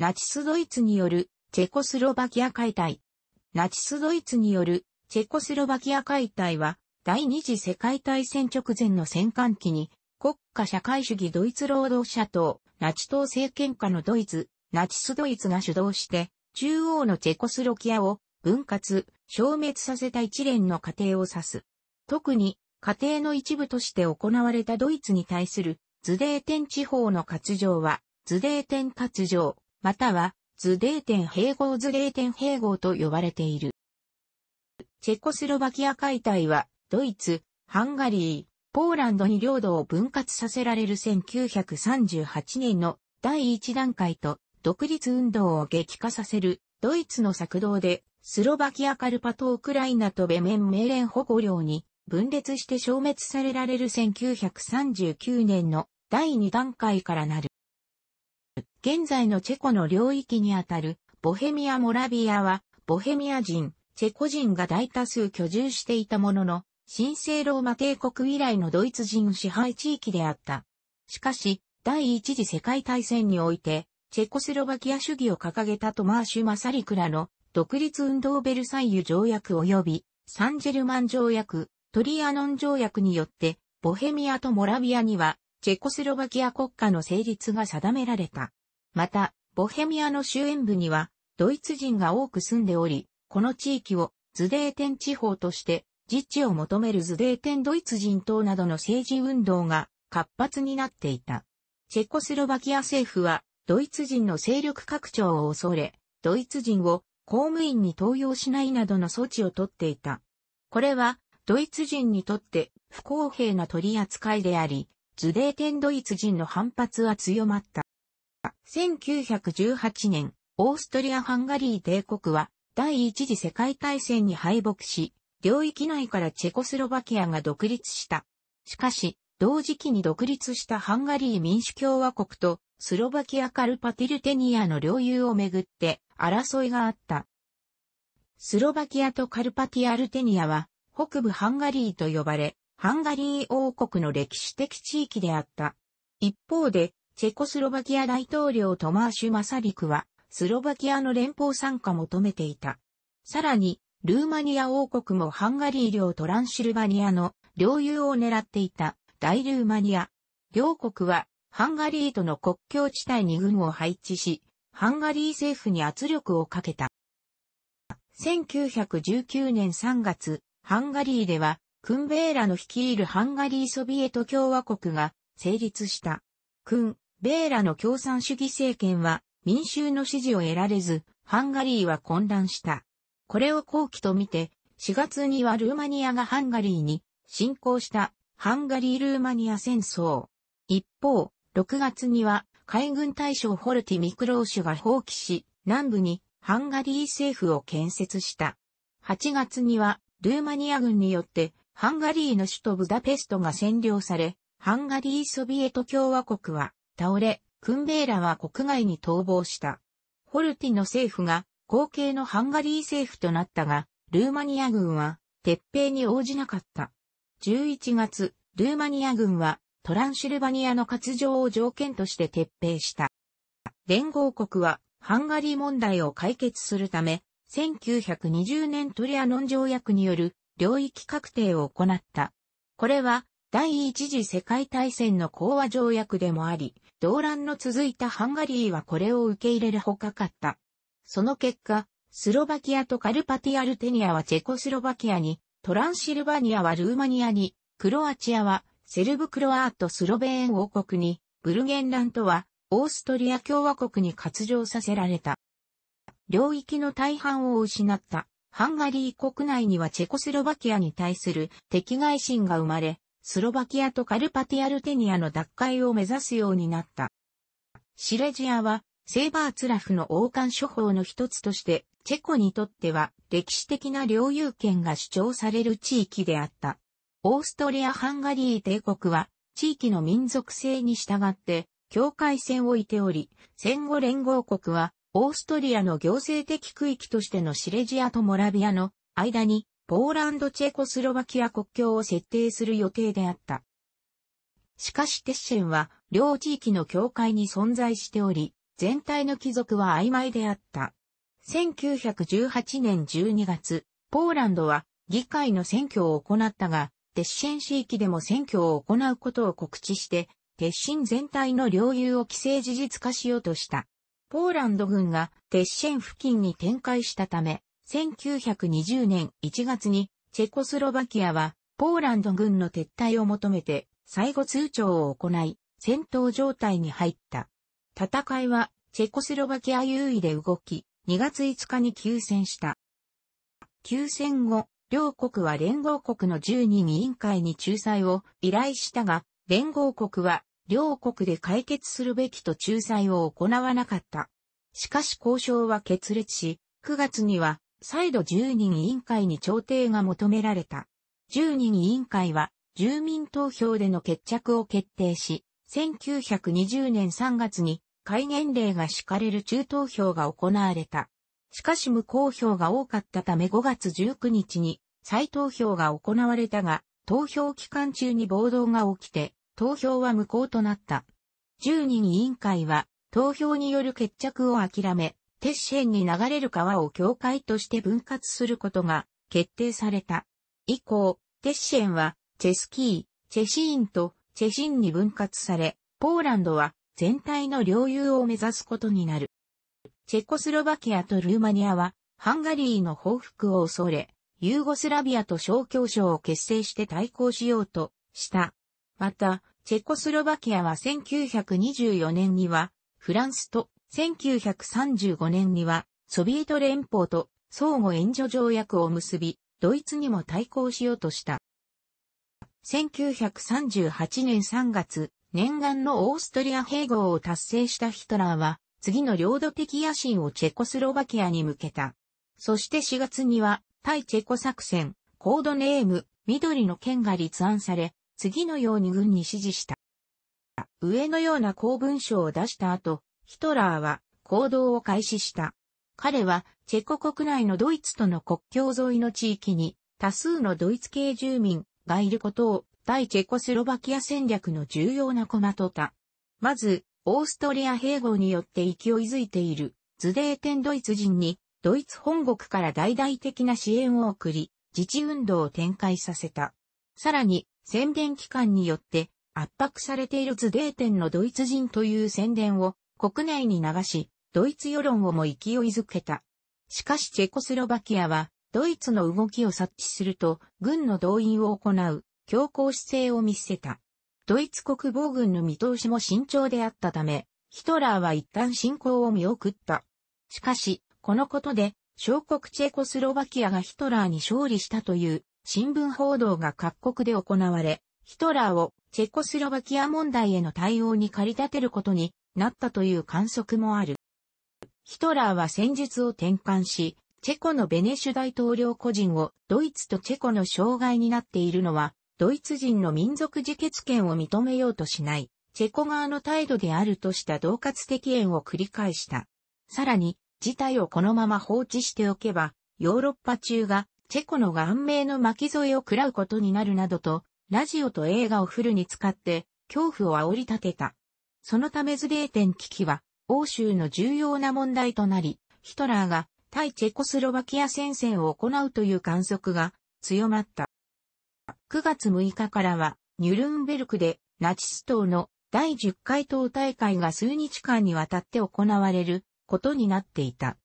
ナチスドイツによるチェコスロバキア解体。ナチスドイツによるチェコスロバキア解体は第二次世界大戦直前の戦艦期に国家社会主義ドイツ労働者党、ナチ党政権下のドイツ、ナチスドイツが主導して中央のチェコスロキアを分割、消滅させた一連の過程を指す。特に過程の一部として行われたドイツに対するズデーテン地方の割譲は、ズデーテン割譲、または図テ点併合図テ点併合と呼ばれている。チェコスロバキア解体は、ドイツ、ハンガリー、ポーランドに領土を分割させられる1938年の第一段階と独立運動を激化させるドイツの作動でスロバキアカルパトウクライナとベメンメーレン保護領に分裂して消滅されられる1939年の第二段階からなる。現在のチェコの領域にあたるボヘミア・モラビアは、ボヘミア人、チェコ人が大多数居住していたものの、神聖ローマ帝国以来のドイツ人支配地域であった。しかし、第一次世界大戦において、チェコスロバキア主義を掲げたトマーシュ・マサリクらの独立運動ベルサイユ条約及びサンジェルマン条約、トリアノン条約によって、ボヘミアとモラビアにはチェコスロバキア国家の成立が定められた。また、ボヘミアの周辺部には、ドイツ人が多く住んでおり、この地域をズデーテン地方として、自治を求めるズデーテンドイツ人等などの政治運動が活発になっていた。チェコスロバキア政府は、ドイツ人の勢力拡張を恐れ、ドイツ人を公務員に登用しないなどの措置をとっていた。これは、ドイツ人にとって不公平な取り扱いであり、ズデーテンドイツ人の反発は強まった。1918年、オーストリア・ハンガリー帝国は第一次世界大戦に敗北し、領域内からチェコスロバキアが独立した。しかし、同時期に独立したハンガリー民主共和国とスロバキアカルパティルテニアの領有をめぐって争いがあった。スロバキアとカルパティアルテニアは北部ハンガリーと呼ばれ、ハンガリー王国の歴史的地域であった。一方で、チェコスロバキア大統領トマーシュ・マサリクは、スロバキアの連邦参加求めていた。さらに、ルーマニア王国もハンガリー領トランシルバニアの領有を狙っていた大ルーマニア。両国はハンガリーとの国境地帯に軍を配置し、ハンガリー政府に圧力をかけた。1919年3月、ハンガリーではクンベーラの率いるハンガリーソビエト共和国が成立した。クン、ベーラの共産主義政権は民衆の支持を得られず、ハンガリーは混乱した。これを後期とみて、4月にはルーマニアがハンガリーに侵攻したハンガリー・ルーマニア戦争。一方、6月には海軍大将ホルティ・ミクローシュが放棄し、南部にハンガリー政府を建設した。8月にはルーマニア軍によってハンガリーの首都ブダペストが占領され、ハンガリーソビエト共和国は倒れ、クンベーラは国外に逃亡した。ホルティの政府が後継のハンガリー政府となったが、ルーマニア軍は撤兵に応じなかった。11月、ルーマニア軍はトランシルバニアの割譲を条件として撤兵した。連合国はハンガリー問題を解決するため、1920年トリアノン条約による領域確定を行った。これは第一次世界大戦の講和条約でもあり、動乱の続いたハンガリーはこれを受け入れるほかかった。その結果、スロバキアとカルパティアルテニアはチェコスロバキアに、トランシルバニアはルーマニアに、クロアチアはセルブクロアートスロベーン王国に、ブルゲンラントはオーストリア共和国に割譲させられた。領域の大半を失った。ハンガリー国内にはチェコスロバキアに対する敵外心が生まれ、スロバキアとカルパティアルテニアの奪回を目指すようになった。シレジアは、セーバーツラフの王冠処方の一つとして、チェコにとっては歴史的な領有権が主張される地域であった。オーストリア・ハンガリー帝国は、地域の民族性に従って、境界線を置いており、戦後連合国は、オーストリアの行政的区域としてのシレジアとモラビアの間にポーランド・チェコスロバキア国境を設定する予定であった。しかしテッシェンは両地域の境界に存在しており、全体の貴族は曖昧であった。1918年12月、ポーランドは議会の選挙を行ったが、鉄心地域でも選挙を行うことを告知して、鉄心全体の領有を規制事実化しようとした。ポーランド軍が鉄線付近に展開したため、1920年1月にチェコスロバキアはポーランド軍の撤退を求めて最後通帳を行い、戦闘状態に入った。戦いはチェコスロバキア優位で動き、2月5日に休戦した。休戦後、両国は連合国の12委員会に仲裁を依頼したが、連合国は両国で解決するべきと仲裁を行わなかった。しかし交渉は決裂し、9月には再度10人委員会に調停が求められた。10人委員会は住民投票での決着を決定し、1920年3月に戒厳令が敷かれる中投票が行われた。しかし無効票が多かったため5月19日に再投票が行われたが、投票期間中に暴動が起きて、投票は無効となった。10人委員会は、投票による決着を諦め、鉄線に流れる川を教会として分割することが決定された。以降、鉄線は、チェスキー、チェシーンとチェシンに分割され、ポーランドは全体の領有を目指すことになる。チェコスロバキアとルーマニアは、ハンガリーの報復を恐れ、ユーゴスラビアと小教省を結成して対抗しようとした。また、チェコスロバキアは1924年にはフランスと1935年にはソビエト連邦と相互援助条約を結び、ドイツにも対抗しようとした。1938年3月、念願のオーストリア併合を達成したヒトラーは、次の領土的野心をチェコスロバキアに向けた。そして4月には、対チェコ作戦、コードネーム、緑の剣が立案され、次のように軍に指示した。上のような公文書を出した後、ヒトラーは行動を開始した。彼はチェコ国内のドイツとの国境沿いの地域に多数のドイツ系住民がいることを対チェコスロバキア戦略の重要な駒とた。まず、オーストリア併合によって勢いづいているズデーテンドイツ人にドイツ本国から大々的な支援を送り、自治運動を展開させた。さらに、宣伝機関によって圧迫されているズデーテンのドイツ人という宣伝を国内に流し、ドイツ世論をも勢いづけた。しかしチェコスロバキアは、ドイツの動きを察知すると、軍の動員を行う、強硬姿勢を見せた。ドイツ国防軍の見通しも慎重であったため、ヒトラーは一旦侵攻を見送った。しかし、このことで、小国チェコスロバキアがヒトラーに勝利したという新聞報道が各国で行われ、ヒトラーをチェコスロバキア問題への対応に駆り立てることになったという観測もある。ヒトラーは戦術を転換し、チェコのベネシュ大統領個人をドイツとチェコの障害になっているのは、ドイツ人の民族自決権を認めようとしない、チェコ側の態度であるとした同活的縁を繰り返した。さらに、事態をこのまま放置しておけば、ヨーロッパ中がチェコの顔面の巻き添えを食らうことになるなどと、ラジオと映画をフルに使って、恐怖を煽り立てた。そのためズデーテン危機は、欧州の重要な問題となり、ヒトラーが対チェコスロバキア戦線を行うという観測が強まった。9月6日からは、ニュルンベルクでナチス党の第10回党大会が数日間にわたって行われることになっていた。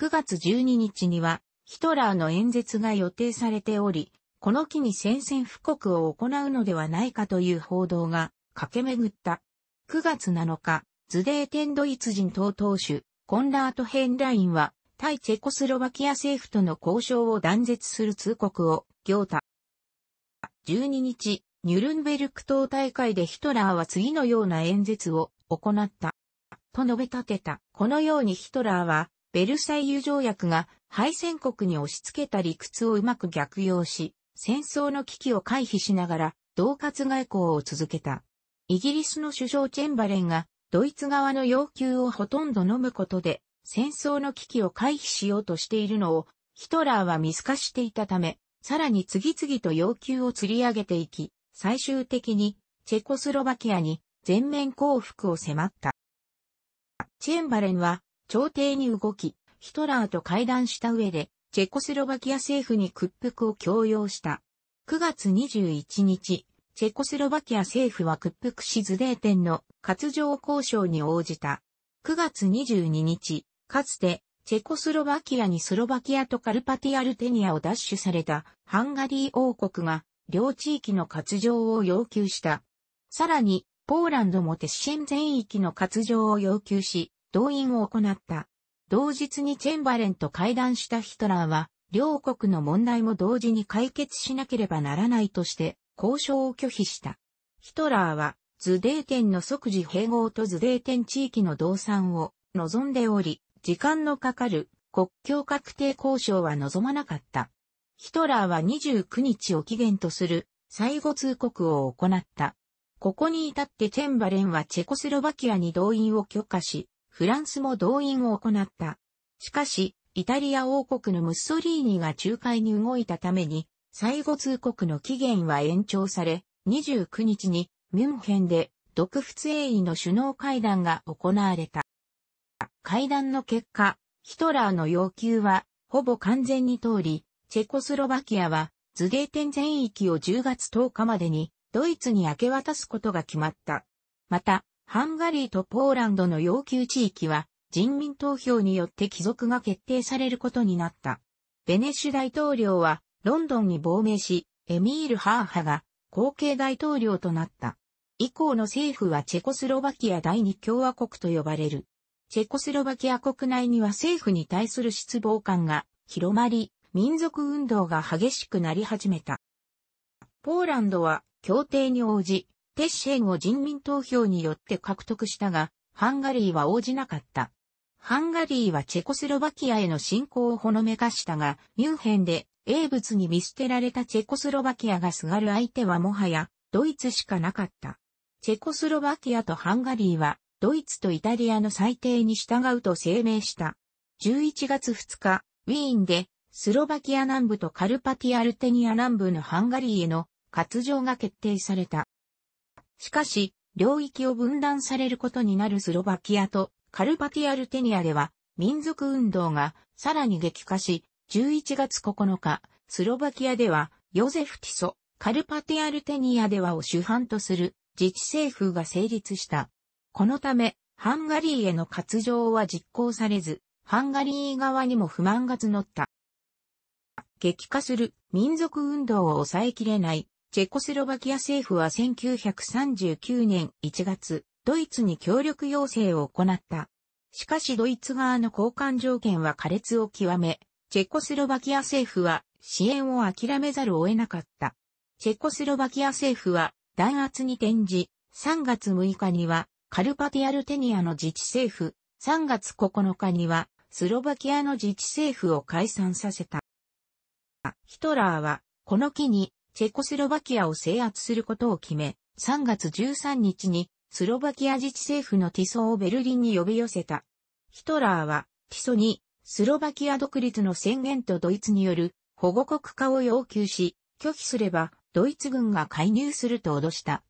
9月12日にはヒトラーの演説が予定されており、この機に宣戦布告を行うのではないかという報道が駆け巡った。9月7日、ズデーテンドイツ人党党首、コンラート・ヘンラインは、対チェコスロバキア政府との交渉を断絶する通告を行た。12日、ニュルンベルク党大会でヒトラーは次のような演説を行った。と述べ立てた。このようにヒトラーは、ベルサイユ条約が敗戦国に押し付けた理屈をうまく逆用し、戦争の危機を回避しながら、同活外交を続けた。イギリスの首相チェンバレンが、ドイツ側の要求をほとんど飲むことで、戦争の危機を回避しようとしているのを、ヒトラーは見透かしていたため、さらに次々と要求を釣り上げていき、最終的に、チェコスロバキアに全面降伏を迫った。チェンバレンは、朝廷に動き、ヒトラーと会談した上で、チェコスロバキア政府に屈服を強要した。9月21日、チェコスロバキア政府は屈服しズデーテンの割上交渉に応じた。9月22日、かつて、チェコスロバキアにスロバキアとカルパティアルテニアを奪取されたハンガリー王国が両地域の割上を要求した。さらに、ポーランドもテシェン全域の割上を要求し、動員を行った。同日にチェンバレンと会談したヒトラーは、両国の問題も同時に解決しなければならないとして、交渉を拒否した。ヒトラーは、ズデーテンの即時併合とズデーテン地域の動産を望んでおり、時間のかかる国境確定交渉は望まなかった。ヒトラーは29日を期限とする最後通告を行った。ここに至ってチェンバレンはチェコスロバキアに動員を許可し、フランスも動員を行った。しかし、イタリア王国のムッソリーニが仲介に動いたために、最後通告の期限は延長され、29日にミュンヘンで独仏英意の首脳会談が行われた。会談の結果、ヒトラーの要求はほぼ完全に通り、チェコスロバキアはズゲーテン全域を10月10日までにドイツに明け渡すことが決まった。また、ハンガリーとポーランドの要求地域は人民投票によって帰属が決定されることになった。ベネッシュ大統領はロンドンに亡命し、エミール・ハーハが後継大統領となった。以降の政府はチェコスロバキア第二共和国と呼ばれる。チェコスロバキア国内には政府に対する失望感が広まり、民族運動が激しくなり始めた。ポーランドは協定に応じ、テッシェンを人民投票によって獲得したが、ハンガリーは応じなかった。ハンガリーはチェコスロバキアへの侵攻をほのめかしたが、ミュンヘンで英仏に見捨てられたチェコスロバキアがすがる相手はもはやドイツしかなかった。チェコスロバキアとハンガリーはドイツとイタリアの裁定に従うと声明した。11月2日、ウィーンでスロバキア南部とカルパティアルテニア南部のハンガリーへの割譲が決定された。しかし、領域を分断されることになるスロバキアとカルパティアルテニアでは民族運動がさらに激化し、11月9日、スロバキアではヨゼフ・ティソ、カルパティアルテニアではを主犯とする自治政府が成立した。このため、ハンガリーへの割譲は実行されず、ハンガリー側にも不満が募った。激化する民族運動を抑えきれないチェコスロバキア政府は1939年1月、ドイツに協力要請を行った。しかしドイツ側の交換条件は苛烈を極め、チェコスロバキア政府は支援を諦めざるを得なかった。チェコスロバキア政府は弾圧に転じ、3月6日にはカルパティアルテニアの自治政府、3月9日にはスロバキアの自治政府を解散させた。ヒトラーはこの機にチェコスロバキアを制圧することを決め、3月13日にスロバキア自治政府のティソをベルリンに呼び寄せた。ヒトラーはティソにスロバキア独立の宣言とドイツによる保護国化を要求し、拒否すればドイツ軍が介入すると脅した。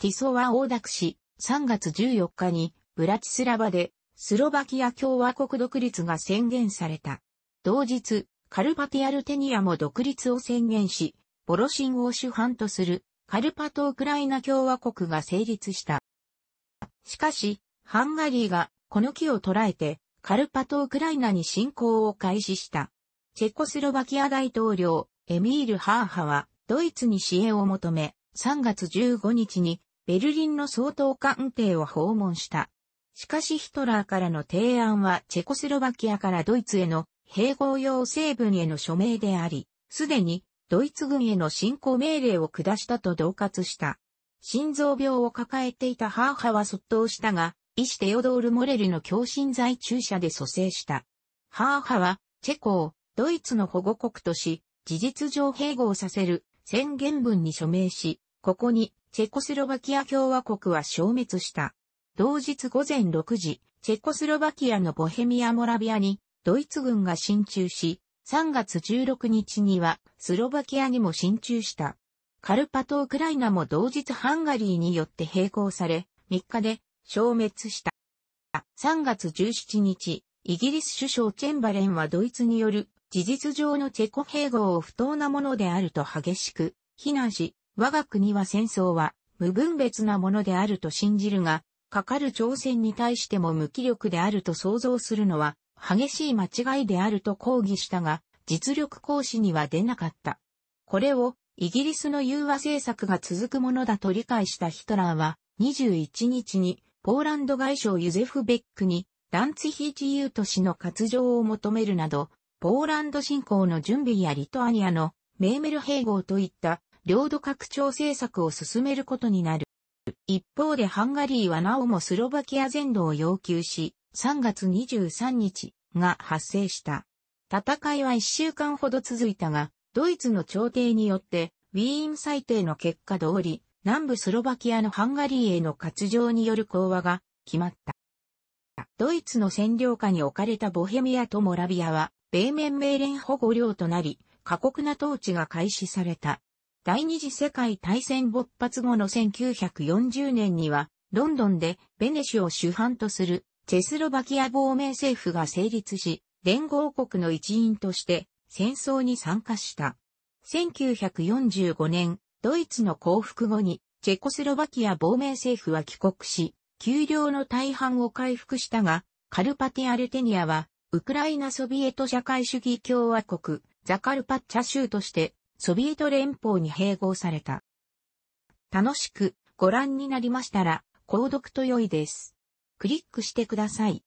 ティソは横諾し、3月14日にブラチスラバでスロバキア共和国独立が宣言された。同日、カルパティアルテニアも独立を宣言し、ボロシンを主犯とするカルパト・ウクライナ共和国が成立した。しかし、ハンガリーがこの木を捉えてカルパト・ウクライナに侵攻を開始した。チェコスロバキア大統領エミール・ハーハはドイツに支援を求め3月15日にベルリンの総統官邸を訪問した。しかしヒトラーからの提案はチェコスロバキアからドイツへの併合用成分への署名であり、すでにドイツ軍への侵攻命令を下したと同喝した。心臓病を抱えていたハーハは卒倒したが、医師テオドール・モレルの強心剤注射で蘇生した。ハーハは、チェコをドイツの保護国とし、事実上併合させる宣言文に署名し、ここにチェコスロバキア共和国は消滅した。同日午前6時、チェコスロバキアのボヘミア・モラビアにドイツ軍が進駐し、3月16日にはスロバキアにも進駐した。カルパト・ウクライナも同日ハンガリーによって並行され、3日で消滅した。3月17日、イギリス首相チェンバレンはドイツによる事実上のチェコ併合を不当なものであると激しく非難し、我が国は戦争は無分別なものであると信じるが、かかる挑戦に対しても無気力であると想像するのは激しい間違いであると抗議したが、実力行使には出なかった。これをイギリスの融和政策が続くものだと理解したヒトラーは21日にポーランド外相ユゼフ・ベックにランツヒー自由都市の活情を求めるなど、ポーランド侵攻の準備やリトアニアのメーメル併合といった領土拡張政策を進めることになる。一方でハンガリーはなおもスロバキア全土を要求し、3月23日が発生した。戦いは1週間ほど続いたが、ドイツの朝廷によって、ウィーン裁定の結果通り、南部スロバキアのハンガリーへの割譲による講和が決まった。ドイツの占領下に置かれたボヘミアとモラビアは、米面命令保護領となり、過酷な統治が開始された。第二次世界大戦勃発後の1940年には、ロンドンでベネシュを主犯とするチェスロバキア亡命政府が成立し、連合国の一員として戦争に参加した。1945年、ドイツの降伏後に、チェコスロバキア亡命政府は帰国し、給料の大半を回復したが、カルパティアルテニアは、ウクライナソビエト社会主義共和国、ザカルパッチャ州としてソビエト連邦に併合された。楽しくご覧になりましたら、購読と良いです。クリックしてください。